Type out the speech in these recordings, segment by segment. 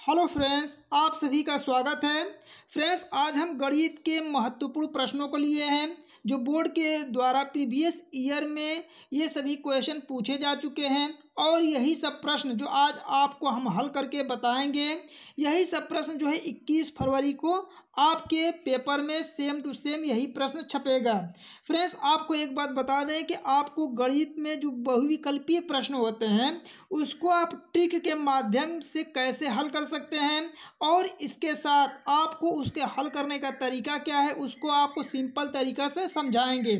hello friends आप सभी का स्वागत है फ्रेंड्स आज हम गणित के महत्वपूर्ण प्रश्नों को लिए हैं जो बोर्ड के द्वारा प्रीवियस ईयर में ये सभी क्वेश्चन पूछे जा चुके हैं और यही सब प्रश्न जो आज आपको हम हल करके बताएंगे यही सब प्रश्न जो है 21 फरवरी को आपके पेपर में सेम टू सेम यही प्रश्न छपेगा फ्रेंड्स आपको एक बात बता दें कि आपको गणित में जो बहुविकल्पीय प्रश्न होते हैं उसको आप ट्रिक के माध्यम से कैसे हल कर सकते हैं और इसके साथ आपको उसके हल करने का तरीका क्या है उसको आपको सिंपल तरीका से समझाएंगे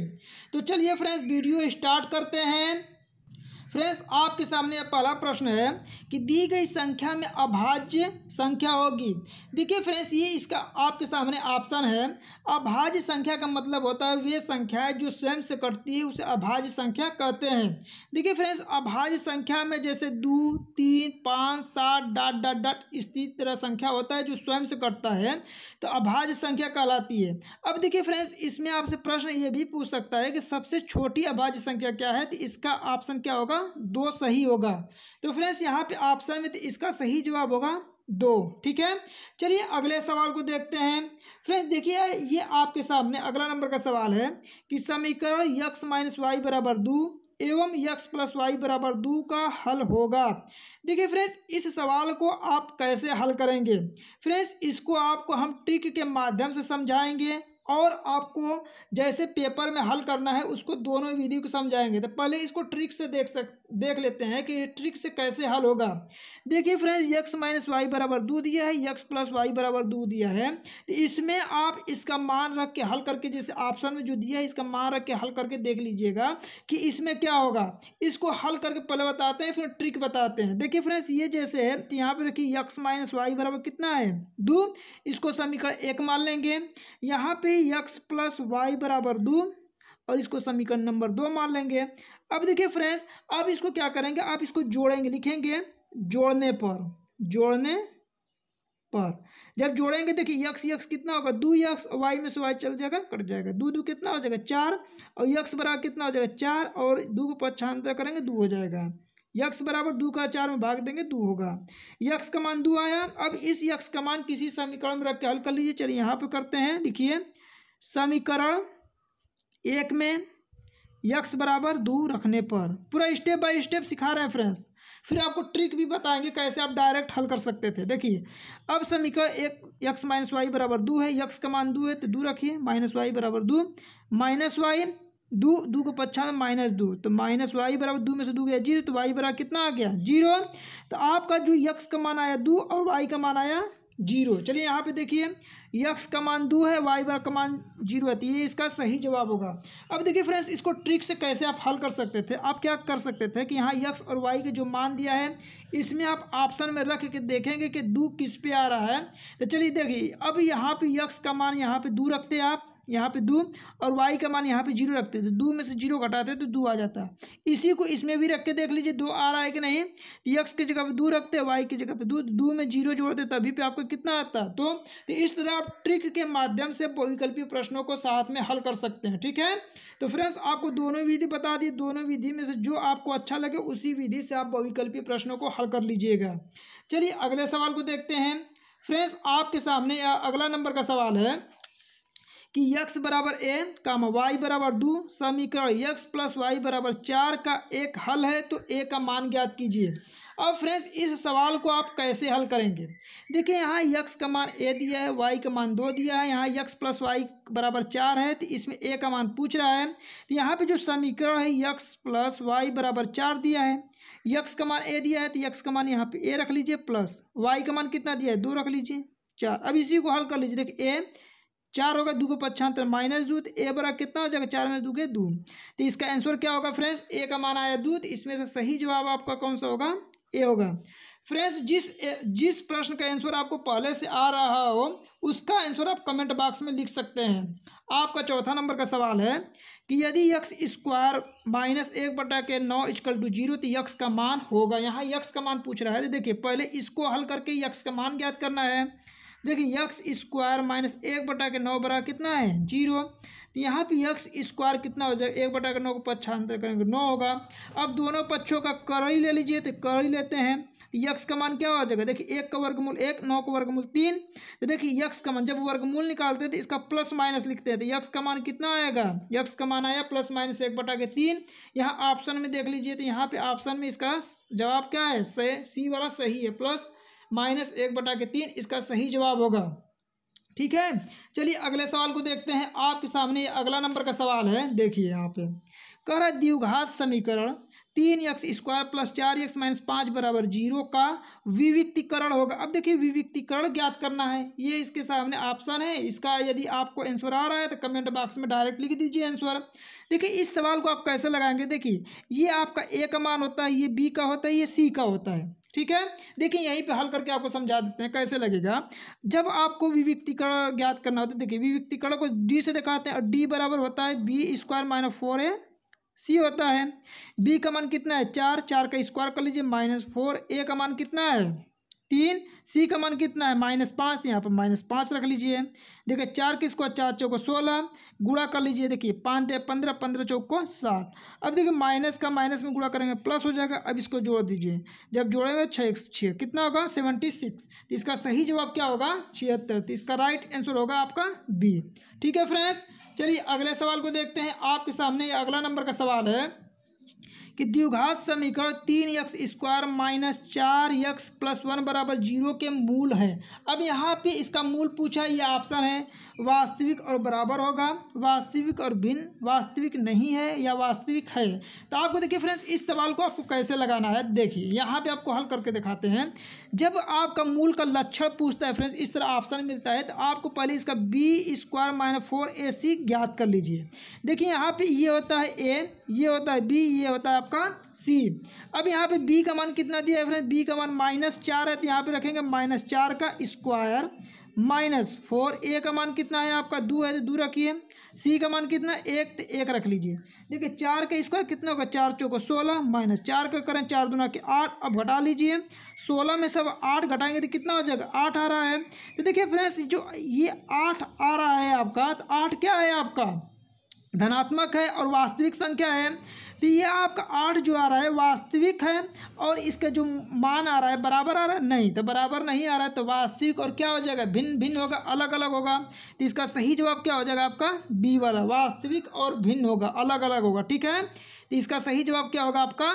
तो चलिए फ्रेंड्स वीडियो स्टार्ट करते हैं फ्रेंड्स आपके सामने पहला प्रश्न है कि दी गई संख्या में अभाज्य संख्या होगी देखिए फ्रेंड्स ये इसका आपके सामने ऑप्शन है अभाज्य संख्या का मतलब होता है वे संख्या जो स्वयं से कटती है उसे अभाज्य संख्या कहते हैं देखिए फ्रेंड्स अभाज्य संख्या में जैसे दो तीन पाँच सात डाट डाट डाट इस तरह संख्या होता है जो स्वयं से कटता है तो अभाज्य संख्या कहलाती है अब देखिए फ्रेंड्स इसमें आपसे प्रश्न ये भी पूछ सकता है कि सबसे छोटी अभाज्य संख्या क्या है तो इसका ऑप्शन क्या होगा होगा दो सही होगा तो फ्रेंड्स यहाँ पे ऑप्शन में तो इसका सही जवाब होगा दो ठीक है चलिए अगले सवाल को देखते हैं फ्रेंड्स देखिए ये आपके सामने अगला नंबर का सवाल है कि समीकरण यक्स माइनस वाई बराबर दो एवं यक्स प्लस वाई बराबर दो का हल होगा देखिए फ्रेंड्स इस सवाल को आप कैसे हल करेंगे फ्रेंड्स इसको आपको हम ट्रिक के माध्यम से समझाएंगे और आपको जैसे पेपर में हल करना है उसको दोनों विधियों को समझाएंगे तो पहले इसको ट्रिक से देख सक देख लेते हैं कि ट्रिक से कैसे हल होगा देखिए फ्रेंड्स यक्स माइनस वाई बराबर दो दिया है यक्स प्लस वाई बराबर दो दिया है तो इसमें आप इसका मान रख के हल करके जैसे ऑप्शन में जो दिया है इसका मान रख के हल करके देख लीजिएगा कि इसमें क्या होगा इसको हल करके पहले बताते हैं फिर ट्रिक बताते हैं देखिए फ्रेंड्स ये जैसे है तो यहाँ पर रखिए यक्स माइनस वाई बराबर कितना है दो इसको समीकरण एक मान लेंगे यहाँ पे यक्स प्लस वाई बराबर दो और इसको समीकरण नंबर दो मान लेंगे अब देखिए फ्रेंड्स अब इसको क्या करेंगे आप इसको जोड़ेंगे लिखेंगे जोड़ने पर जोड़ने पर जब जोड़ेंगे देखिए यक्स यक्स कितना होगा दो यक्स वाई में से वाई चल जाएगा कट जाएगा दो दो कितना हो जाएगा चार और यक्स बराबर कितना हो जाएगा चार और दो को पक्षांतर करेंगे दो हो जाएगा यक्स बराबर दो का चार में भाग देंगे दो होगा यक्स का मान दो आया अब इस यक्ष का मान किसी समीकरण में रख के हल कर लीजिए चलिए यहाँ पर करते हैं लिखिए समीकरण एक में यक्स बराबर दो रखने पर पूरा स्टेप बाय स्टेप सिखा रहे हैं फ्रेंड्स फिर आपको ट्रिक भी बताएंगे कैसे आप डायरेक्ट हल कर सकते थे देखिए अब समीकरण एक यक्स माइनस वाई बराबर दो है यक्स का मान दो है तो दो रखिए माइनस वाई बराबर दो माइनस वाई दो दो को पच्छा माइनस दो तो माइनस वाई बराबर दो में से दो गया जीरो तो वाई बराबर कितना आ गया जीरो तो आपका जो यक्स का मान आया दो और वाई का मान आया जीरो चलिए यहाँ पे देखिए यक्स का मान दो है वाई बार का मान जीरो है तो ये इसका सही जवाब होगा अब देखिए फ्रेंड्स इसको ट्रिक से कैसे आप हल कर सकते थे आप क्या कर सकते थे कि यहाँ यक्स और वाई के जो मान दिया है इसमें आप ऑप्शन में रख के देखेंगे कि दो किस पे आ रहा है तो चलिए देखिए अब यहाँ पे यक्स का मान यहाँ पे दो रखते आप यहाँ पे दो और वाई का मान यहाँ पे जीरो रखते तो दो में से जीरो घटाते तो दो आ जाता है इसी को इसमें भी रख के देख लीजिए दो आ रहा है कि नहीं यक्स तो की जगह पे दो रखते हैं वाई की जगह पे दो तो दो में जीरो जोड़ते तभी पे आपका कितना आता है तो, तो इस तरह आप ट्रिक के माध्यम से बहुविकल्पी प्रश्नों को साथ में हल कर सकते हैं ठीक है तो फ्रेंड्स आपको दोनों विधि बता दी दोनों विधि में से जो आपको अच्छा लगे उसी विधि से आप बहुविकल्पी प्रश्नों को हल कर लीजिएगा चलिए अगले सवाल को देखते हैं फ्रेंड्स आपके सामने अगला नंबर का सवाल है कि यक्स बराबर एन काम वाई बराबर दो समीकरण यक्स प्लस वाई बराबर चार का एक हल है तो ए का मान ज्ञात कीजिए अब फ्रेंड्स इस सवाल को आप कैसे हल करेंगे देखिए यहाँ यक्स का मान ए दिया है वाई का मान दो दिया है यहाँ यक्स प्लस वाई बराबर चार है तो इसमें ए का मान पूछ रहा है तो यहाँ पर जो समीकरण है यक्स प्लस वाई बराबर चार दिया है यक्स का मान ए दिया है तो यक्स का मान यहाँ पर ए रख लीजिए प्लस वाई का मान कितना दिया है दो रख लीजिए चार अब इसी को हल कर लीजिए देखिए ए चार होगा दो को पक्षांतर माइनस दूध तो ए बरा कितना हो जाएगा चार में दूगे दू तो इसका आंसर क्या होगा फ्रेंड्स ए का मान आया दूध तो इसमें से सही जवाब आपका कौन सा होगा ए होगा फ्रेंड्स जिस जिस प्रश्न का आंसर आपको पहले से आ रहा हो उसका आंसर आप कमेंट बॉक्स में लिख सकते हैं आपका चौथा नंबर का सवाल है कि यदि यक्स स्क्वायर माइनस एक बटा के नौ इजकल टू जीरो तो यक्स का मान होगा यहाँ यक्स का मान पूछ रहा है तो देखिए पहले इसको हल करके यक्स का मान ज्ञात करना है देखिए यक्स स्क्वायर माइनस एक बटा के नौ बराबर कितना है जीरो तो यहाँ पे यक्स स्क्वायर कितना हो जाएगा एक बटा के नौ को पक्षांतर करेंगे नौ होगा अब दोनों पक्षों का करड़ी ले लीजिए तो करड़ी लेते हैं यक्स का मान क्या हो जाएगा देखिए एक का वर्गमूल एक नौ का वर्गमूल तीन तो देखिए यक्स का मान जब वर्गमूल निकालते हैं तो इसका प्लस माइनस लिखते हैं तो यक्स का मान कितना आएगा यक्स का मान आया प्लस माइनस एक बटा के तीन यहाँ ऑप्शन में देख लीजिए तो यहाँ पे ऑप्शन में इसका जवाब क्या है सही सी वाला सही है प्लस माइनस एक बटा के तीन इसका सही जवाब होगा ठीक है चलिए अगले सवाल को देखते हैं आपके सामने अगला नंबर का सवाल है देखिए यहाँ पे कह रहा द्विघात समीकरण तीन एक्स स्क्वायर प्लस चार एक्स माइनस पाँच बराबर जीरो का विविक्तिकरण होगा अब देखिए विविक्तिकरण ज्ञात करना है ये इसके सामने ऑप्शन है इसका यदि आपको आंसर आ रहा है तो कमेंट बॉक्स में डायरेक्ट लिख दीजिए आंसर देखिए इस सवाल को आप कैसे लगाएंगे देखिए ये आपका ए का मान होता है ये बी का होता है ये सी का होता है ठीक है देखिए यहीं पे हल करके आपको समझा देते हैं कैसे लगेगा जब आपको विविक्तिकरण ज्ञात करना होता है देखिए विविक्तिकरण को डी से दिखाते हैं और डी बराबर होता है B square minus four A C होता है बी का मान कितना है चार चार का स्क्वायर कर लीजिए माइनस फोर ए का मान कितना है तीन सी का मान कितना है माइनस पाँच तो यहाँ पर माइनस पाँच रख लीजिए देखिए चार किसको चार चौक को सोलह गुड़ा कर लीजिए देखिए पाँच दे पंद्रह पंद्रह चौक को साठ अब देखिए माइनस का माइनस में गुड़ा करेंगे प्लस हो जाएगा अब इसको जोड़ दीजिए जब जोड़ेंगे छः एक छः कितना होगा सेवेंटी सिक्स तो इसका सही जवाब क्या होगा छिहत्तर तो इसका राइट आंसर होगा आपका बी ठीक है फ्रेंड्स चलिए अगले सवाल को देखते हैं आपके सामने अगला नंबर का सवाल है कि द्विघात समीकरण तीन यक्स स्क्वायर माइनस चार एक प्लस वन बराबर जीरो के मूल है अब यहाँ पे इसका मूल पूछा है ये ऑप्शन है वास्तविक और बराबर होगा वास्तविक और भिन्न वास्तविक नहीं है या वास्तविक है तो आपको देखिए फ्रेंड्स इस सवाल को आपको कैसे लगाना है देखिए यहाँ पर आपको हल करके दिखाते हैं जब आपका मूल का लक्षण पूछता है फ्रेंड्स इस तरह ऑप्शन मिलता है तो आपको पहले इसका B square minus four A C ज्ञात कर लीजिए देखिए यहाँ पे ये होता है ए ये होता है बी ये होता है आपका सी अब यहाँ पे बी का मान कितना दिया है फ्रेंड बी का मान माइनस चार है तो यहाँ पे रखेंगे माइनस चार का स्क्वायर माइनस फोर ए का मान कितना है आपका दो है तो दो रखिए सी का मान कितना एक तो एक रख लीजिए देखिए चार का स्क्वायर कितना होगा चार चौक सोलह माइनस चार का करें चार दुना के आठ अब घटा लीजिए सोलह में सब आठ घटाएंगे तो कितना हो जाएगा आठ आ रहा है तो देखिए फ्रेंड्स जो ये आठ आ रहा है आपका तो आठ क्या है आपका धनात्मक है और वास्तविक संख्या है तो ये आपका आठ जो आ रहा है वास्तविक है और इसका जो मान आ रहा है बराबर आ रहा है नहीं तो बराबर नहीं आ रहा है तो वास्तविक और क्या हो जाएगा भिन्न भिन्न होगा अलग अलग होगा तो इसका सही जवाब क्या हो जाएगा आपका बी वाला वास्तविक और भिन्न होगा अलग अलग होगा ठीक है तो इसका सही जवाब क्या होगा आपका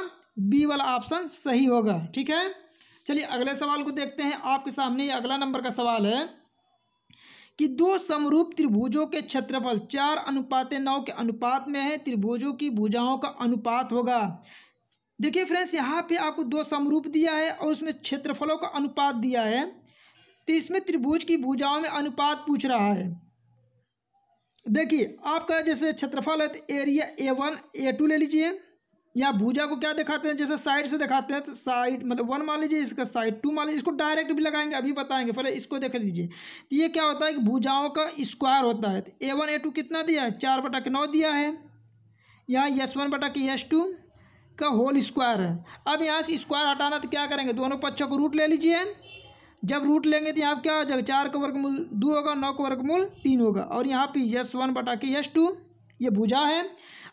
बी वाला ऑप्शन सही होगा ठीक है चलिए अगले सवाल को देखते हैं आपके सामने ये अगला नंबर का सवाल है कि दो समरूप त्रिभुजों के क्षेत्रफल चार अनुपात नौ के अनुपात में है त्रिभुजों की भुजाओं का अनुपात होगा देखिए फ्रेंड्स यहाँ पे आपको दो समरूप दिया है और उसमें क्षेत्रफलों का अनुपात दिया है तो इसमें त्रिभुज की भुजाओं में अनुपात पूछ रहा है देखिए आपका जैसे क्षेत्रफल है तो area A one A two ले लीजिए या भुजा को क्या दिखाते हैं जैसे साइड से दिखाते हैं तो साइड मतलब वन मान लीजिए इसका साइड टू मान लीजिए इसको डायरेक्ट भी लगाएंगे अभी बताएंगे पहले इसको देख लीजिए तो ये क्या होता है कि भुजाओं का स्क्वायर होता है तो ए वन ए टू कितना दिया है चार बटा के नौ दिया है यहाँ यस वन बटा के यस टू का होल स्क्वायर है अब यहाँ से स्क्वायर हटाना तो क्या करेंगे दोनों पक्षों को रूट ले लीजिए जब रूट लेंगे तो यहाँ क्या हो जाएगा चार का वर्गमूल दो होगा नौ का वर्गमूल तीन होगा और यहाँ पे यस वन बटा के यस टू ये भुजा है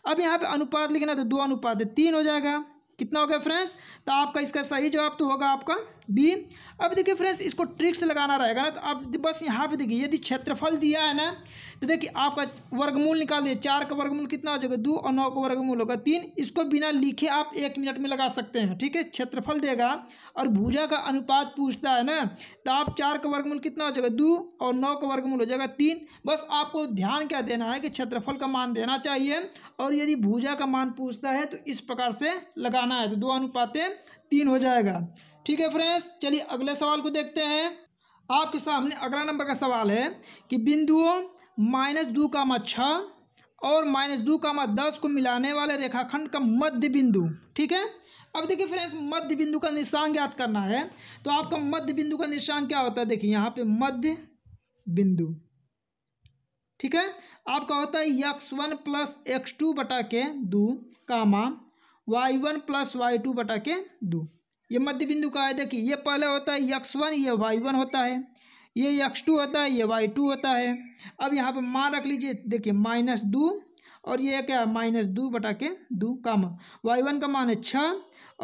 अब यहाँ पे अनुपात लिखना तो दो अनुपात तीन हो जाएगा कितना हो गया फ्रेंड्स तो आपका इसका सही जवाब तो होगा आपका बी अब देखिए फ्रेंड्स इसको ट्रिक्स लगाना रहेगा ना तो आप बस यहाँ पे देखिए यदि क्षेत्रफल दिया है ना तो देखिए आपका वर्गमूल निकाल दिए चार का वर्गमूल कितना हो जाएगा दो और नौ का वर्गमूल होगा तीन इसको बिना लिखे आप एक मिनट में लगा सकते हैं ठीक है क्षेत्रफल देगा और भुजा का अनुपात पूछता है ना तो आप चार का वर्गमूल कितना हो जाएगा दो और नौ का वर्गमूल हो जाएगा तीन बस आपको ध्यान क्या देना है कि क्षेत्रफल का मान देना चाहिए और यदि भूजा का मान पूछता है तो इस प्रकार से लगाना है तो दो अनुपातें तीन हो जाएगा ठीक है फ्रेंड्स चलिए अगले सवाल को देखते हैं आपके सामने अगला नंबर का सवाल है कि बिंदुओं माइनस दो कामा छः और माइनस दो कामा दस को मिलाने वाले रेखाखंड का मध्य बिंदु ठीक है अब देखिए फ्रेंड्स मध्य बिंदु का निशान ज्ञात करना है तो आपका मध्य बिंदु का निशान क्या होता है देखिए यहाँ पे मध्य बिंदु ठीक है आपका होता है x one plus x two बटा के दो comma y one plus y two बटा के दो ये मध्य बिंदु का है देखिए ये पहला होता है यक्स वन ये वाई वन होता है ये यक्स टू होता है ये वाई टू होता है अब यहाँ पर मान रख लीजिए देखिए माइनस दो और ये क्या है माइनस दो बटा के दो का मान वाई वन का मान है छः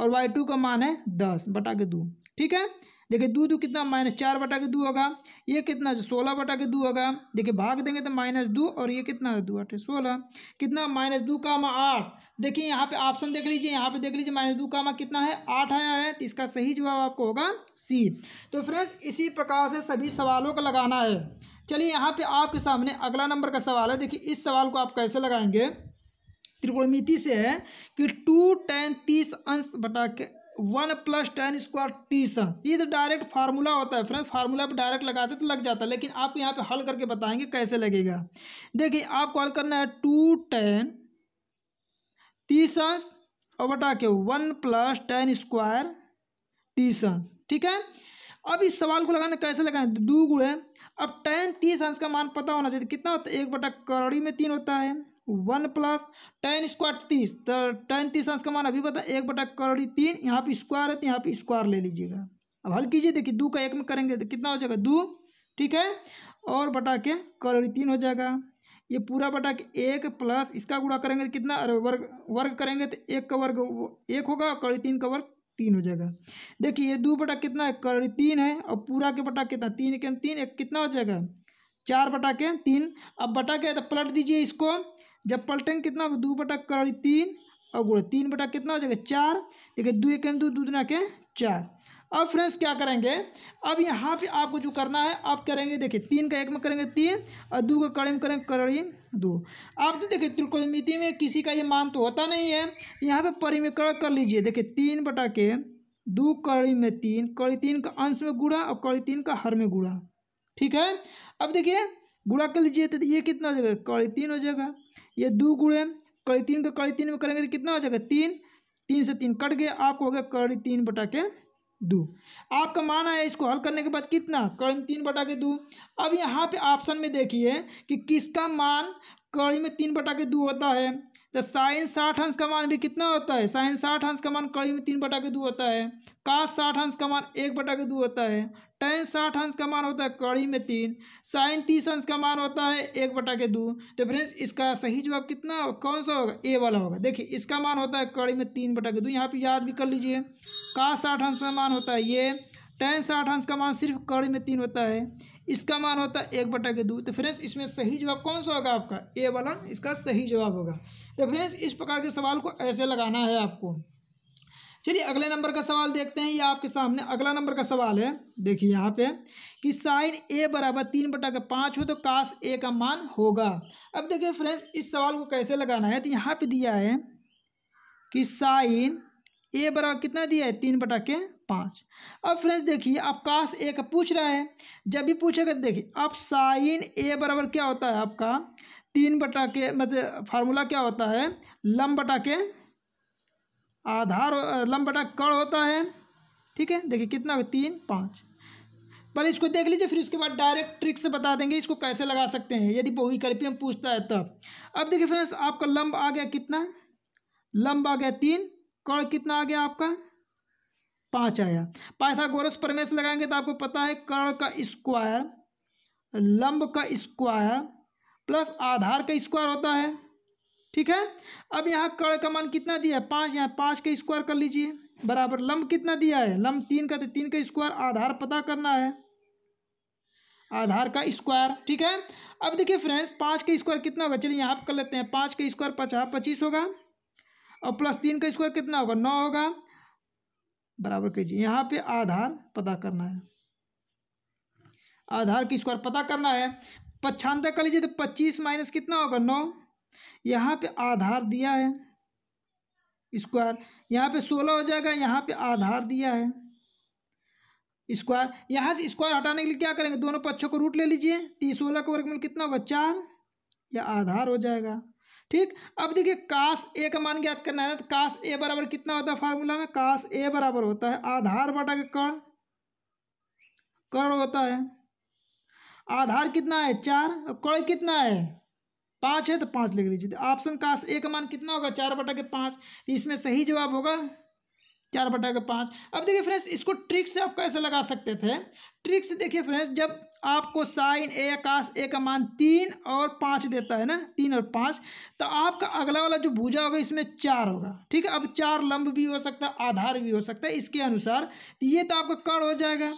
और वाई टू का मान है दस बटा के दो ठीक है देखिए दो दो कितना माइनस चार बटा के दो होगा ये कितना सोलह बटा के दो होगा देखिए भाग देंगे तो माइनस दो और ये कितना है दो अठे सोलह कितना माइनस दो कामा आठ देखिए यहाँ पे ऑप्शन देख लीजिए यहाँ पे देख लीजिए माइनस दो कामा कितना है आठ आया है तो इसका सही जवाब आपको होगा सी तो फ्रेंड्स इसी प्रकार से सभी सवालों का लगाना है चलिए यहाँ पे आपके सामने अगला नंबर का सवाल है देखिए इस सवाल को आप कैसे लगाएंगे त्रिकोणमिति से है कि टू टेन तीस अंश बटा के वन प्लस टेन स्क्वायर तीस ये तो डायरेक्ट फार्मूला होता है फ्रेंड्स फार्मूला पर डायरेक्ट लगाते तो लग जाता है लेकिन आप यहाँ पे हल करके बताएंगे कैसे लगेगा देखिए आप कॉल करना है टू टेन तीस अंश और बटा के वन प्लस टेन स्क्वायर तीस अंश ठीक है अब इस सवाल को लगाना कैसे लगाएं दो गुड़े अब टेन तीस अंश का मान पता होना चाहिए तो कितना होता है एक बटा करोड़ी में तीन होता है वन प्लस टेन स्क्वायर तीस तो टेन तीस अंश का मान अभी बता एक बटा करोड़ी तीन यहाँ पे स्क्वायर है तो यहाँ पे स्क्वायर ले लीजिएगा अब हल कीजिए देखिए दो का एक में करेंगे तो कितना हो जाएगा दो ठीक है और बटा के करोड़ी तीन हो जाएगा ये पूरा बटा के एक प्लस इसका गुड़ा करेंगे तो कितना अरे वर्ग वर्ग करेंगे तो एक का वर्ग एक होगा करोड़ी तीन का वर्ग तीन हो जाएगा देखिए ये दो बटा कितना है करोड़ी तीन है और पूरा के बटा कितना तीन के तीन एक कितना हो जाएगा चार बटा के तीन अब बटा के तो पलट दीजिए इसको जब पलटेंगे कितना होगा दो बटा कर तीन और गुड़ तीन बटा कितना हो जाएगा चार देखिए दो एक दो दो दुना के चार अब फ्रेंड्स क्या करेंगे अब यहाँ पे आपको जो करना है आप करेंगे देखिए तीन का एक में करेंगे तीन और दो का कड़ी में करेंगे कड़ी दो आप तो देखिए त्रिकोणमिति में किसी का ये मान तो होता नहीं है यहाँ पे परिमिकरण कर लीजिए देखिए तीन बटा के दो कड़ी में तीन कड़ी तीन का अंश में गुड़ा और कड़ी तीन का हर में गुड़ा ठीक है अब देखिए गुड़ा कर लीजिए तो ये कितना हो जाएगा कड़ी तीन हो जाएगा ये दो गुड़े कड़ी तीन का कड़ी तीन में करेंगे तो कितना हो जाएगा तीन तीन से तीन कट गए आपको हो गया कड़ी तीन बटा के दो आपका माना है इसको हल करने के बाद कितना कड़ी तीन बटा के दो अब यहाँ पे ऑप्शन में देखिए कि किसका मान कड़ी में तीन बटा के दो होता है तो साइन साठ अंश का मान भी कितना होता है साइन साठ अंश का मान कड़ी में तीन बटा के दो होता है काश साठ अंश का मान एक बटा के दो होता है टेन साठ अंश का मान होता है कड़ी में तीन साइन तीस अंश का मान होता है एक बटा के दो तो फ्रेंड्स इसका सही जवाब कितना कौन सा होगा ए वाला होगा देखिए इसका मान होता है कड़ी में तीन बटा के दो यहाँ पे याद भी कर लीजिए का साठ अंश का मान होता है ये टेन साठ अंश का मान सिर्फ कड़ी में तीन होता है इसका मान होता है एक बटा के दो तो फ्रेंड्स इसमें सही जवाब कौन सा होगा आपका ए वाला इसका सही जवाब होगा तो फ्रेंड्स इस प्रकार के सवाल को ऐसे लगाना है आपको चलिए अगले नंबर का सवाल देखते हैं ये आपके सामने अगला नंबर का सवाल है देखिए यहाँ पे कि साइन ए बराबर तीन बटा का पाँच हो तो काश ए का मान होगा अब देखिए फ्रेंड्स इस सवाल को कैसे लगाना है तो यहाँ पे दिया है कि साइन ए बराबर कितना दिया है तीन बटा के पाँच अब फ्रेंड्स देखिए आप काश ए का पूछ रहा है जब भी पूछेगा तो देखिए अब साइन ए बराबर क्या होता है आपका तीन बटा के मतलब फार्मूला क्या होता है लम बटा के आधार लंब बटा कण होता है ठीक है देखिए कितना होगा तीन पाँच पहले इसको देख लीजिए फिर उसके बाद डायरेक्ट ट्रिक से बता देंगे इसको कैसे लगा सकते हैं यदि बहुविकल्पी हम पूछता है तब अब देखिए फ्रेंड्स आपका लंब आ गया कितना लंब आ गया तीन कण कितना आ गया आपका पाँच आया पाइथागोरस प्रमेय से लगाएंगे तो आपको पता है कड़ का स्क्वायर लंब का स्क्वायर प्लस आधार का स्क्वायर होता है ठीक है अब यहाँ कड़ का मान कितना दिया है पाँच यहाँ पाँच का स्क्वायर कर लीजिए बराबर लंब कितना दिया है लंब तीन का तो तीन का स्क्वायर आधार पता करना है आधार का स्क्वायर ठीक है अब देखिए फ्रेंड्स पाँच का स्क्वायर कितना होगा चलिए यहाँ कर लेते हैं पाँच का स्क्वायर पचास पच्चीस होगा और प्लस तीन का स्क्वायर कितना होगा नौ होगा बराबर कीजिए यहाँ पे आधार पता करना है आधार की स्क्वायर पता करना है पच्छानता कर लीजिए तो पच्चीस माइनस कितना होगा नौ यहाँ पे आधार दिया है स्क्वायर यहाँ पे सोलह हो जाएगा यहाँ पे आधार दिया है स्क्वायर यहाँ से स्क्वायर हटाने के लिए क्या करेंगे दोनों पक्षों को रूट ले लीजिए तीस सोलह का वर्गमूल कितना होगा चार या आधार हो जाएगा ठीक अब देखिए काश ए का मान ज्ञात करना है तो काश ए बराबर कितना होता है फार्मूला में काश ए बराबर होता है आधार बटा के कर्ण कर्ण होता है आधार कितना है चार और कितना है पाँच है तो पाँच लिख लीजिए तो ऑप्शन का ए का मान कितना होगा चार बटा के पाँच तो इसमें सही जवाब होगा चार बटा के पाँच अब देखिए फ्रेंड्स इसको ट्रिक से आप कैसे लगा सकते थे ट्रिक से देखिए फ्रेंड्स जब आपको साइन ए आकाश ए का मान तीन और पाँच देता है ना तीन और पाँच तो आपका अगला वाला जो भुजा होगा इसमें चार होगा ठीक है अब चार लंब भी हो सकता है आधार भी हो सकता है इसके अनुसार ये तो आपका कड़ हो जाएगा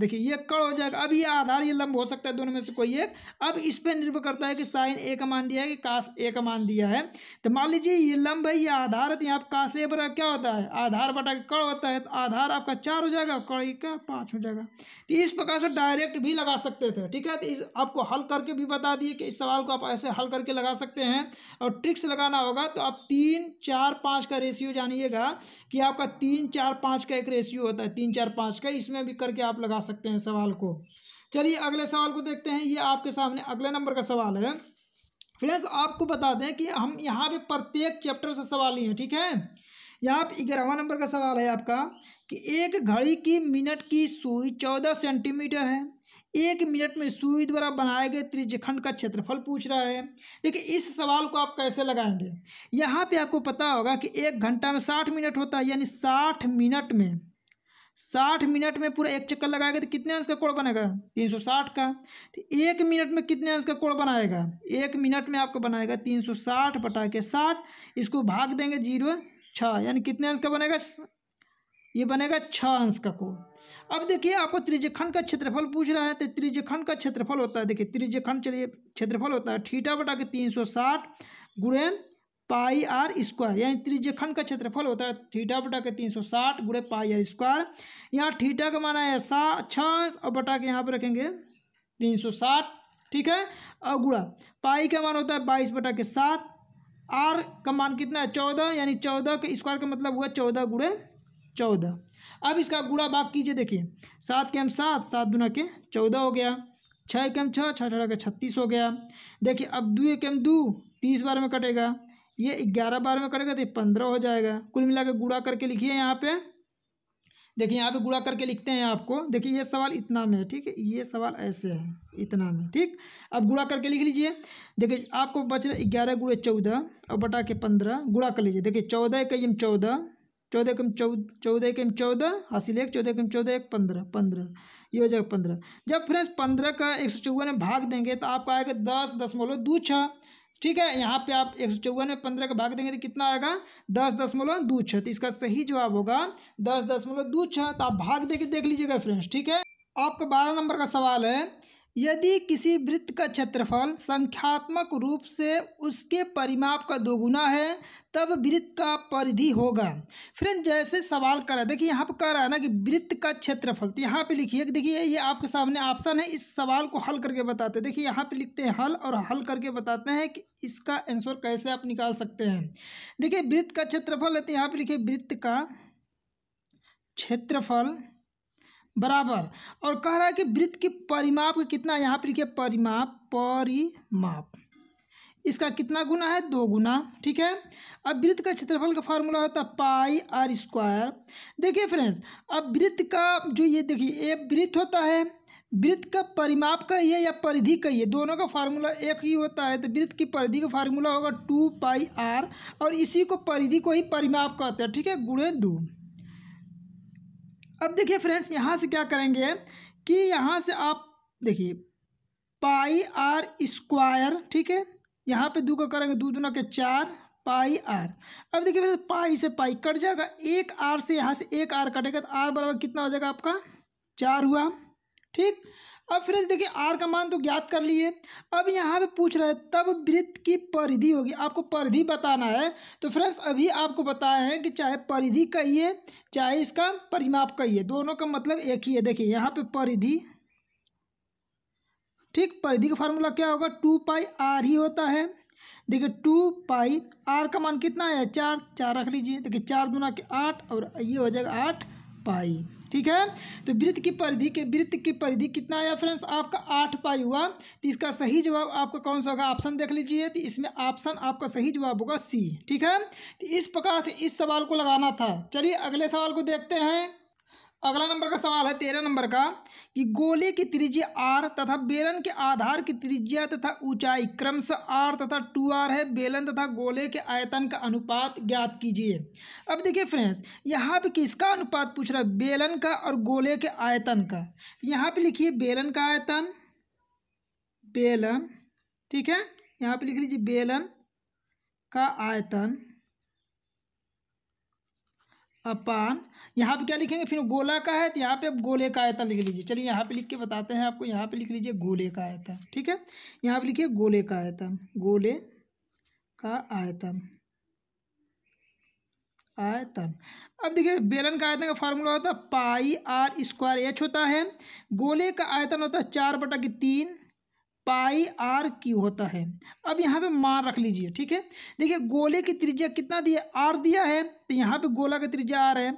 देखिए ये कड़ हो जाएगा अब ये आधार ये लंब हो सकता है दोनों में से कोई एक अब इस पर निर्भर करता है कि साइन ए का मान दिया है कि काश ए का मान दिया है तो मान लीजिए ये लंब है ये आधार है तो यहाँ ए बराबर क्या होता है आधार बटा के कड़ होता है तो आधार आपका चार हो जाएगा कड़ का पाँच हो जाएगा तो इस प्रकार से डायरेक्ट भी लगा सकते थे ठीक है तो आपको हल करके भी बता दिए कि इस सवाल को आप ऐसे हल करके लगा सकते हैं और ट्रिक्स लगाना होगा तो आप तीन चार पाँच का रेशियो जानिएगा कि आपका तीन चार पाँच का एक रेशियो होता है तीन चार पाँच का इसमें भी करके आप लगा सकते सकते हैं सवाल को चलिए अगले सवाल को देखते हैं ये आपके सामने अगले नंबर का सवाल है फ्रेंड्स आपको बता दें कि हम यहाँ पे प्रत्येक चैप्टर से सवाल लिए हैं ठीक है यहाँ पर ग्यारहवा नंबर का सवाल है आपका कि एक घड़ी की मिनट की सुई चौदह सेंटीमीटर है एक मिनट में सुई द्वारा बनाए गए त्रिजखंड का क्षेत्रफल पूछ रहा है देखिए इस सवाल को आप कैसे लगाएंगे यहाँ पे आपको पता होगा कि एक घंटा में साठ मिनट होता है यानी साठ मिनट में साठ मिनट में पूरा एक चक्कर लगाएगा तो कितने अंश का कोड़ बनेगा तीन सौ साठ का तो एक मिनट में कितने अंश का कोड़ बनाएगा एक मिनट में आपको बनाएगा तीन सौ साठ बटा के साठ इसको भाग देंगे जीरो छः यानी कितने अंश का बनेगा ये बनेगा छः अंश का कोण अब देखिए आपको त्रिज्यखंड का क्षेत्रफल पूछ रहा है तो त्रिज्यखंड का क्षेत्रफल होता है देखिए त्रिज्यखंड चलिए क्षेत्रफल होता है ठीठा बटा के तीन सौ साठ गुणे पाई आर स्क्वायर यानी त्रिज्यखंड खंड का क्षेत्रफल होता है थीटा बटा के तीन सौ साठ गुड़े पाई आर स्क्वायर यहाँ थीटा का माना है सा छः और बटा के यहाँ पर रखेंगे तीन सौ साठ ठीक है और गुड़ा पाई का मान होता है बाईस बटा के सात आर का मान कितना है चौदह यानी चौदह के स्क्वायर का मतलब हुआ चौदह गुड़े चौदह अब इसका गुड़ा भाग कीजिए देखिए सात के हम सात सात दुना के चौदह हो गया छः के हम छः छः छठा के छत्तीस हो गया देखिए अब दो के हम दो तीस बार में कटेगा ये ग्यारह बारह में करेगा तो ये पंद्रह हो जाएगा कुल मिला के गुड़ा करके लिखिए यहाँ पे देखिए यहाँ पे गुड़ा करके लिखते हैं आपको देखिए ये सवाल इतना में है ठीक है ये सवाल ऐसे है इतना में ठीक अब गुड़ा करके लिख लीजिए देखिए आपको बच रहा ग्यारह गुड़े चौदह और बटा के पंद्रह गुड़ा कर लीजिए देखिए चौदह कई चौदह चौदह के चौ चौदह कम चौदह हासिल एक चौदह कम चौदह एक पंद्रह पंद्रह ये हो जाएगा पंद्रह जब फ्रेंड्स पंद्रह का एक सौ चौवन में भाग देंगे तो आपका आएगा दस दशमलव दो छः ठीक है यहाँ पे आप एक सौ चौवन में पंद्रह का भाग देंगे तो कितना आएगा दस दशमलव दो छः तो इसका सही जवाब होगा दस दशमलव दो छः तो आप भाग देके देख लीजिएगा फ्रेंड्स ठीक है आपका बारह नंबर का सवाल है यदि किसी वृत्त का क्षेत्रफल संख्यात्मक रूप से उसके परिमाप का दोगुना है तब वृत्त का परिधि होगा फ्रेंड जैसे सवाल करा देखिए यहाँ पर कह रहा है ना कि वृत्त का क्षेत्रफल तो यहाँ पे लिखिए देखिए ये आपके सामने ऑप्शन है इस सवाल को हल करके बताते हैं देखिए यहाँ पे लिखते हैं हल और हल करके बताते हैं कि इसका आंसर कैसे आप निकाल सकते हैं देखिए वृत्त का क्षेत्रफल है तो यहाँ पर लिखिए वृत्त का क्षेत्रफल बराबर और कह रहा है कि वृत्त की परिमाप का कितना यहाँ पर लिखिए परिमाप परिमाप इसका कितना गुना है दो गुना ठीक है अब वृत्त का क्षेत्रफल का फार्मूला होता है तो पाई आर स्क्वायर देखिए फ्रेंड्स अब वृत्त का जो ये देखिए ये वृत्त होता है वृत्त का परिमाप का या परिधि का दोनों का फार्मूला एक ही होता है तो वृत्त की परिधि का फार्मूला होगा टू पाई आर और इसी को परिधि को ही परिमाप कहते हैं ठीक है गुणे दो अब देखिए फ्रेंड्स यहाँ से क्या करेंगे कि यहाँ से आप देखिए पाई आर स्क्वायर ठीक है यहाँ पे दो का करेंगे दो दूना के चार पाई आर अब देखिए फ्रेंड्स पाई से पाई कट जाएगा एक आर से यहाँ से एक आर कटेगा तो आर बराबर कितना हो जाएगा आपका चार हुआ ठीक अब फ्रेंड्स देखिए आर का मान तो ज्ञात कर लिए अब यहाँ पे पूछ रहा है तब वृत्त की परिधि होगी आपको परिधि बताना है तो फ्रेंड्स अभी आपको बताया है कि चाहे परिधि कहिए चाहे इसका परिमाप कहिए दोनों का मतलब एक ही है देखिए यहाँ पे परिधि ठीक परिधि का फार्मूला क्या होगा टू पाई आर ही होता है देखिए टू पाई आर का मान कितना है चार चार रख लीजिए देखिए चार दुना के आठ और ये हो जाएगा आठ पाई ठीक है तो वृत्त की परिधि के वृत्त की परिधि कितना आया फ्रेंड्स आपका आठ पाई हुआ तो इसका सही जवाब आपका कौन सा होगा ऑप्शन देख लीजिए तो इसमें ऑप्शन आपका सही जवाब होगा सी ठीक है तो इस प्रकार से इस सवाल को लगाना था चलिए अगले सवाल को देखते हैं अगला नंबर का सवाल है तेरह नंबर का कि गोले की त्रिज्या आर तथा बेलन के आधार की त्रिज्या तथा ऊंचाई क्रमशः आर तथा टू आर है बेलन तथा गोले के आयतन का अनुपात ज्ञात कीजिए अब देखिए फ्रेंड्स यहाँ पे किसका अनुपात पूछ रहा है बेलन का और गोले के आयतन का यहाँ पे लिखिए बेलन का आयतन बेलन ठीक है यहाँ पर लिख लीजिए बेलन का आयतन अपान यहाँ पे क्या लिखेंगे फिर गोला का है तो यहाँ पे आप गोले का आयतन लिख लीजिए चलिए यहाँ पे लिख के बताते हैं आपको यहाँ पे लिख लीजिए गोले का आयतन ठीक है यहाँ पे लिखिए गोले का आयतन गोले का आयतन आयतन अब देखिए बेलन का आयतन का फार्मूला होता है पाई आर स्क्वायर एच होता है गोले का आयतन होता है चार बटा की तीन पाई आर क्यू होता है अब यहाँ पे मान रख लीजिए ठीक है देखिए गोले की त्रिज्या कितना दिया आर दिया है तो यहाँ पे गोला की त्रिज्या आर है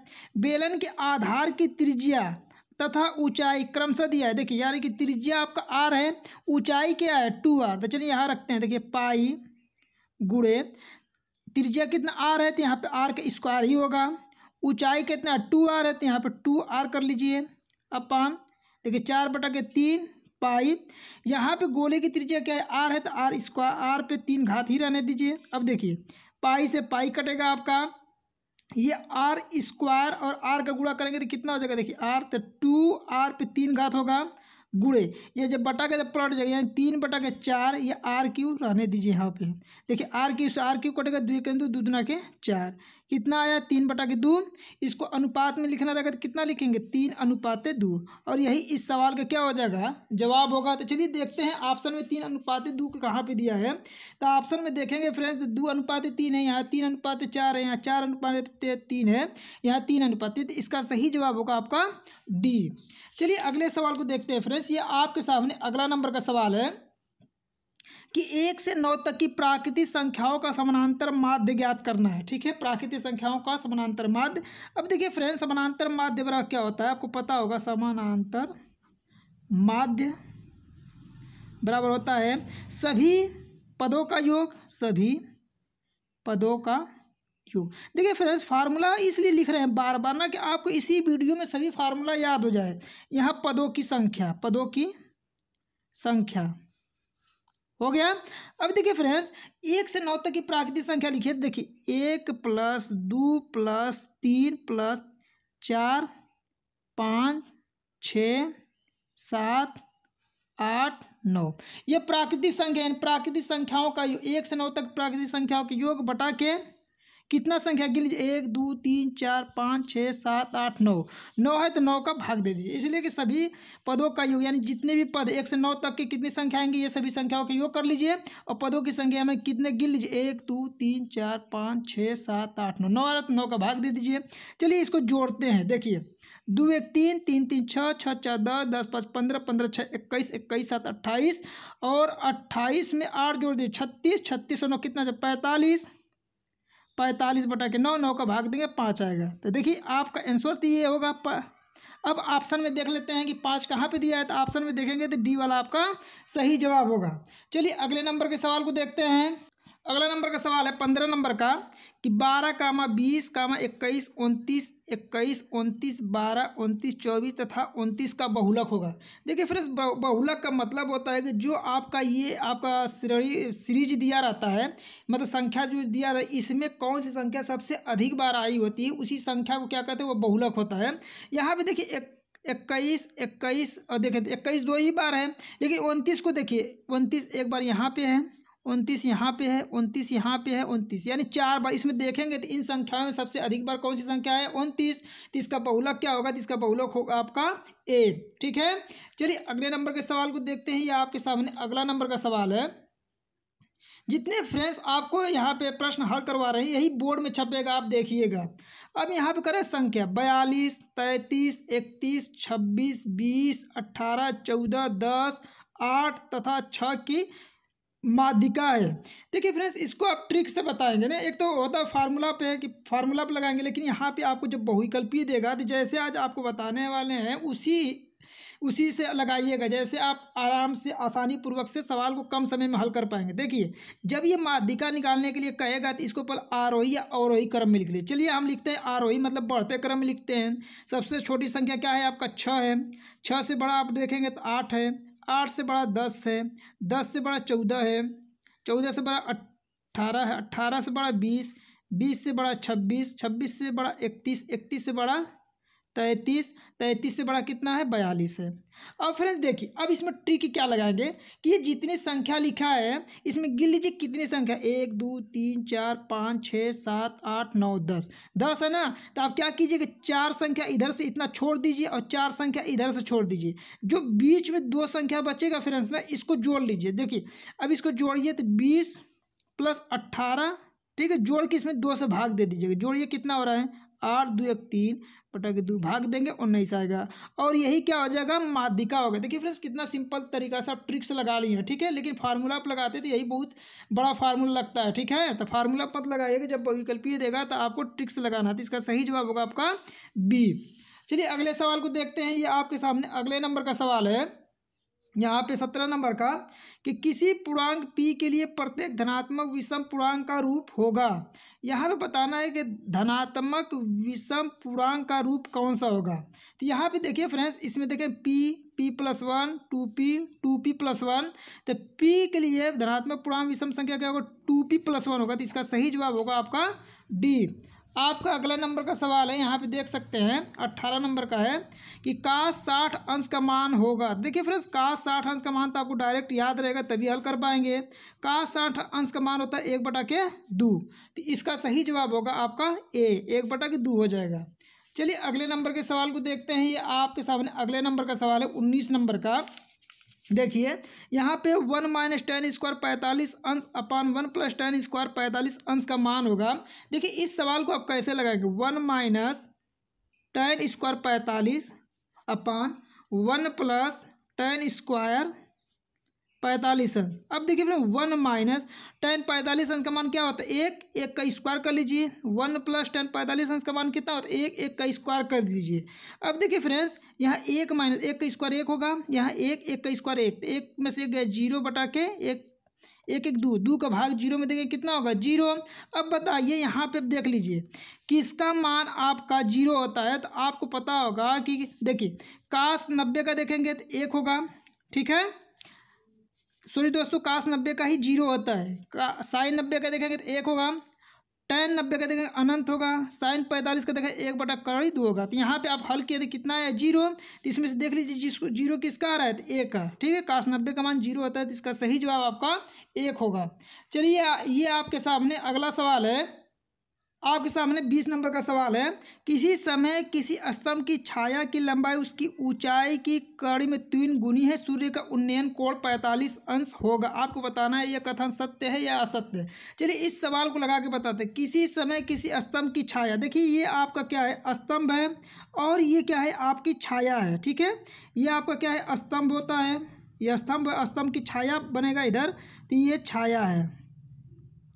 बेलन के आधार की त्रिज्या तथा ऊंचाई क्रमशः दिया है देखिए यानी कि त्रिज्या आपका आर है ऊंचाई क्या है टू आर तो चलिए यहाँ रखते हैं देखिए पाई गुड़े त्रिज्या कितना आर है तो यहाँ पर आर का स्क्वायर ही होगा ऊँचाई कितना टू आर है तो यहाँ पर टू आर कर लीजिए अपान देखिए चार बटा के तीन पाई यहाँ पे गोले की त्रिज्या क्या है आर है तो आर स्क्वायर आर पे तीन घात ही रहने दीजिए अब देखिए पाई से पाई कटेगा आपका ये आर स्क्वायर और आर का गुड़ा करेंगे तो कितना हो जाएगा देखिए आर तो टू आर पे तीन घात होगा गुड़े ये जब बटा के जब प्लॉट जाएगा यानी तीन बटा के चार ये आर क्यू रहने दीजिए यहाँ पे देखिए आर क्यू से आर क्यू कटेगा दो के दो दूधना के चार कितना आया तीन बटा के दो इसको अनुपात में लिखना रहेगा तो कितना लिखेंगे तीन अनुपात दो और यही इस सवाल का क्या हो जाएगा जवाब होगा तो चलिए देखते हैं ऑप्शन में तीन अनुपात दो कहाँ पे दिया है तो ऑप्शन में देखेंगे फ्रेंड्स तो दो अनुपात तीन है यहाँ तीन अनुपात चार है यहाँ चार अनुपात तीन है यहाँ तीन अनुपात तो इसका सही जवाब होगा आपका डी चलिए अगले सवाल को देखते हैं फ्रेंड्स ये आपके सामने अगला नंबर का सवाल है कि एक से नौ तक की प्राकृतिक संख्याओं का समानांतर माध्य ज्ञात करना है ठीक है प्राकृतिक संख्याओं का समानांतर माध्य अब देखिए फ्रेंड समानांतर माध्य बरा क्या होता है आपको पता होगा समानांतर माध्य बराबर होता है सभी पदों का योग सभी पदों का योग देखिए फ्रेंड्स फार्मूला इसलिए लिख रहे हैं बार बार ना कि आपको इसी वीडियो में सभी फार्मूला याद हो जाए यहाँ पदों की संख्या पदों की संख्या हो गया अब देखिए फ्रेंड्स एक से नौ तक की प्राकृतिक संख्या लिखिए देखिए एक प्लस दो प्लस तीन प्लस चार पाँच छ सात आठ नौ ये प्राकृतिक संख्या प्राकृतिक संख्याओं का एक से नौ तक प्राकृतिक संख्याओं के योग बटा के कितना संख्या गिन लीजिए एक दो तीन चार पाँच छः सात आठ नौ नौ है तो नौ का भाग दे दीजिए इसलिए कि सभी पदों का योग यानी जितने भी पद एक से नौ तक की कितनी संख्या आएंगी ये सभी संख्याओं का योग कर लीजिए और पदों की संख्या में कितने गिन लीजिए एक दो तीन चार पाँच छः सात आठ नौ नौ तो नौ का भाग दे दीजिए चलिए इसको जोड़ते हैं देखिए दो एक तीन तीन तीन छः छः चार दस दस पाँच पंद्रह पंद्रह छः इक्कीस इक्कीस सात अट्ठाईस और अट्ठाईस में आठ जोड़ दीजिए छत्तीस छत्तीस और नौ कितना पैंतालीस पैंतालीस बटा के नौ नौ का भाग देंगे पाँच आएगा तो देखिए आपका आंसर तो ये होगा अब ऑप्शन में देख लेते हैं कि पाँच कहाँ पे दिया है तो ऑप्शन में देखेंगे तो डी वाला आपका सही जवाब होगा चलिए अगले नंबर के सवाल को देखते हैं अगला नंबर का सवाल है पंद्रह नंबर का कि बारह कामा बीस कामा इक्कीस उनतीस इक्कीस उनतीस बारह उनतीस चौबीस तथा उनतीस का बहुलक होगा देखिए फ्रेंड्स बहुलक का मतलब होता है कि जो आपका ये आपका श्रेणी सीरीज दिया रहता है मतलब संख्या जो दिया रहा इसमें कौन सी संख्या सबसे अधिक बार आई होती है उसी संख्या को क्या कहते हैं वो बहुलक होता है यहाँ पर देखिए एक इक्कीस इक्कीस और देखिए इक्कीस दो ही बार है लेकिन उनतीस को देखिए उनतीस एक बार यहाँ पे है उनतीस यहाँ पे है उनतीस यहाँ पे है उनतीस यानी चार बार इसमें देखेंगे तो इन संख्याओं में सबसे अधिक बार कौन सी संख्या है उनतीस तो इसका बहुलक क्या होगा तो इसका बहुलक होगा आपका ए ठीक है चलिए अगले नंबर के सवाल को देखते हैं ये आपके सामने अगला नंबर का सवाल है जितने फ्रेंड्स आपको यहाँ पे प्रश्न हल करवा रहे हैं यही बोर्ड में छपेगा आप देखिएगा अब यहाँ पे करें संख्या बयालीस तैंतीस इकतीस छब्बीस बीस अट्ठारह चौदह दस आठ तथा छः की माध्यिका है देखिए फ्रेंड्स इसको आप ट्रिक से बताएंगे ना एक तो होता है फार्मूला पे कि फार्मूला पे लगाएंगे लेकिन यहाँ पे आपको जब बहुविकल्पीय देगा तो जैसे आज आपको बताने वाले हैं उसी उसी से लगाइएगा जैसे आप आराम से आसानी पूर्वक से सवाल को कम समय में हल कर पाएंगे देखिए जब ये माध्यिका निकालने के लिए कहेगा तो इसको पहले आरोही या अवरोही क्रम में लिख दे चलिए हम लिखते हैं आरोही मतलब बढ़ते क्रम में लिखते हैं सबसे छोटी संख्या क्या है आपका छः है छः से बड़ा आप देखेंगे तो आठ है आठ से बड़ा दस है दस से बड़ा चौदह है चौदह से बड़ा अट्ठारह है अट्ठारह से बड़ा बीस बीस से बड़ा छब्बीस छब्बीस से बड़ा इकतीस इकतीस से बड़ा तैंतीस तैंतीस से बड़ा कितना है बयालीस है अब फ्रेंड्स देखिए अब इसमें ट्रिक क्या लगाएंगे कि ये जितनी संख्या लिखा है इसमें गिन लीजिए कितनी संख्या एक दो तीन चार पाँच छः सात आठ नौ दस दस है ना तो आप क्या कीजिएगा चार संख्या इधर से इतना छोड़ दीजिए और चार संख्या इधर से छोड़ दीजिए जो बीच में दो संख्या बचेगा फ्रेंड्स ना इसको जोड़ लीजिए देखिए अब इसको जोड़िए तो बीस प्लस अट्ठारह ठीक है जोड़ के इसमें दो से भाग दे दीजिएगा जोड़िए कितना हो रहा है आठ दो एक तीन बटा के दो भाग देंगे उन्नीस आएगा और यही क्या हो जाएगा माध्यिका होगा देखिए फ्रेंड्स कितना सिंपल तरीका से आप ट्रिक्स लगा लिए हैं ठीक है लेकिन फार्मूला आप लगाते थे तो यही बहुत बड़ा फार्मूला लगता है ठीक है तो फार्मूला मत लगाइएगा जब विकल्पीय देगा तो आपको ट्रिक्स लगाना है तो इसका सही जवाब होगा आपका बी चलिए अगले सवाल को देखते हैं ये आपके सामने अगले नंबर का सवाल है यहाँ पे सत्रह नंबर का कि किसी पूर्णांक पी के लिए प्रत्येक धनात्मक विषम पूर्णांक का रूप होगा यहाँ पे बताना है कि धनात्मक विषम पूर्णांक का रूप कौन सा होगा तो यहाँ पे देखिए फ्रेंड्स इसमें देखें P P plus one two P two P plus one तो पी के लिए धनात्मक पूर्णांक विषम संख्या क्या होगा टू पी प्लस वन होगा तो इसका सही जवाब होगा आपका डी आपका अगला नंबर का सवाल है यहाँ पे देख सकते हैं अट्ठारह नंबर का है कि का साठ अंश का मान होगा देखिए फ्रेंड्स का साठ अंश का मान तो आपको डायरेक्ट याद रहेगा तभी हल कर पाएंगे का साठ अंश का मान होता है एक बटा के दो तो इसका सही जवाब होगा आपका ए एक बटा के दो हो जाएगा चलिए अगले नंबर के सवाल को देखते हैं ये आपके सामने अगले नंबर का सवाल है उन्नीस नंबर का देखिए यहाँ पे वन माइनस टेन स्क्वायर पैंतालीस अंश upon one plus ten square पैंतालीस अंश का मान होगा देखिए इस सवाल को आप कैसे लगाएंगे वन माइनस टेन स्क्वायर पैंतालीस upon one plus ten square पैंतालीस अंश अब देखिए फ्रेंड वन माइनस टेन पैंतालीस अंश का मान क्या होता है एक एक का स्क्वायर कर लीजिए वन प्लस टेन पैंतालीस अंश का मान कितना होता है एक एक का स्क्वायर कर लीजिए अब देखिए फ्रेंड्स यहाँ एक माइनस एक का स्क्वायर एक होगा यहाँ एक एक का स्क्वायर एक तो एक में से गया जीरो बटा के एक एक एक दो दो का भाग जीरो में देखिए कितना होगा जीरो अब बताइए यहाँ पे देख लीजिए किसका मान आपका जीरो होता है तो आपको पता होगा कि देखिए काश नब्बे का देखेंगे तो एक होगा ठीक है सॉरी दोस्तों काश नब्बे का ही जीरो होता है साइन नब्बे का देखेंगे तो एक होगा टेन नब्बे का देखेंगे तो अनंत होगा साइन पैंतालीस का देखेंगे तो एक बटा करोड़ दो होगा तो यहाँ पे आप हल किए थे कितना है जीरो तो इसमें से देख लीजिए जिसको जीरो किसका आ रहा है तो एक का ठीक है काश नब्बे का मान जीरो होता है तो इसका सही जवाब आपका एक होगा चलिए ये आपके सामने अगला सवाल है आपके सामने बीस नंबर का सवाल है किसी समय किसी स्तंभ की छाया की लंबाई उसकी ऊंचाई की कड़ी में तीन गुनी है सूर्य का उन्नयन कोण पैंतालीस अंश होगा आपको बताना है यह कथन सत्य है या असत्य है चलिए इस सवाल को लगा के बताते हैं किसी समय किसी स्तंभ की छाया देखिए ये आपका क्या है स्तंभ है और ये क्या है आपकी छाया है ठीक है ये आपका क्या है स्तंभ होता है यह स्तंभ स्तंभ की छाया बनेगा इधर तो ये छाया है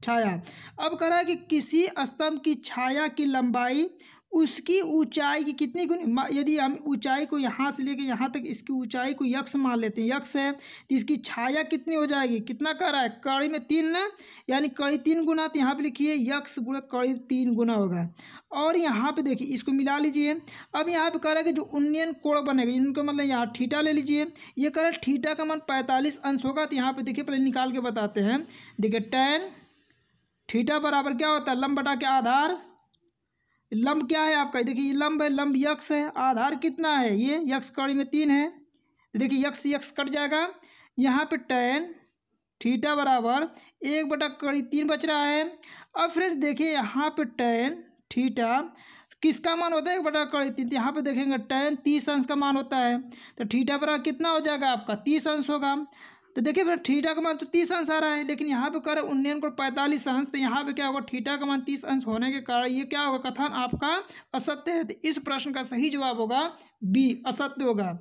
छाया अब कह रहा है कि किसी स्तंभ की छाया की लंबाई उसकी ऊंचाई की कितनी गुनी यदि हम ऊंचाई को यहाँ से लेकर यहाँ तक इसकी ऊंचाई को यक्ष मान लेते हैं यक्ष है तो इसकी छाया कितनी हो जाएगी कितना कह रहा है कड़ी में तीन यानी कड़ी तीन गुना तो यहाँ पे लिखिए यक्स गुणा कड़ी तीन गुना होगा और यहाँ पे देखिए इसको मिला लीजिए अब यहाँ पे कह रहा है कि जो उन्नयन कोण बनेगा इनको मतलब यहाँ ठीठा ले लीजिए ये कह रहा है ठीठा का मन पैंतालीस अंश होगा तो यहाँ पर देखिए पहले निकाल के बताते हैं देखिए टेन ठीठा बराबर क्या होता है लंब बटा के आधार लंब क्या है आपका देखिए लंब है लंब यक्स है आधार कितना है ये यक्स कड़ी में तीन है देखिए यक्स यक्स कट जाएगा यहाँ पे टेन थीटा बराबर एक बटा कड़ी तीन बच रहा है अब फ्रेंड्स देखिए यहाँ पे टेन थीटा किसका मान होता है एक बटा कड़ी तीन तो यहाँ पे देखेंगे टेन तीस अंश का मान होता है तो थीटा बराबर कितना हो जाएगा आपका तीस अंश होगा तो देखिए बेटा थीटा का मान तो तीस अंश आ रहा है लेकिन यहाँ पे कर उन्नयन को पैंतालीस अंश तो यहाँ पे क्या होगा ठीठा का मान तीस अंश होने के कारण ये क्या होगा कथन आपका असत्य है तो इस प्रश्न का सही जवाब होगा बी असत्य होगा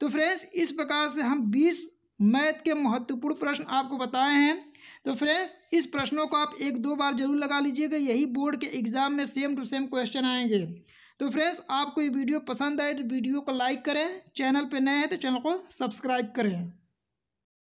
तो फ्रेंड्स इस प्रकार से हम बीस मैथ के महत्वपूर्ण प्रश्न आपको बताए हैं तो फ्रेंड्स इस प्रश्नों को आप एक दो बार जरूर लगा लीजिएगा यही बोर्ड के एग्जाम में सेम टू सेम क्वेश्चन आएंगे तो फ्रेंड्स आपको ये वीडियो पसंद आए तो वीडियो को लाइक करें चैनल पर नए हैं तो चैनल को सब्सक्राइब करें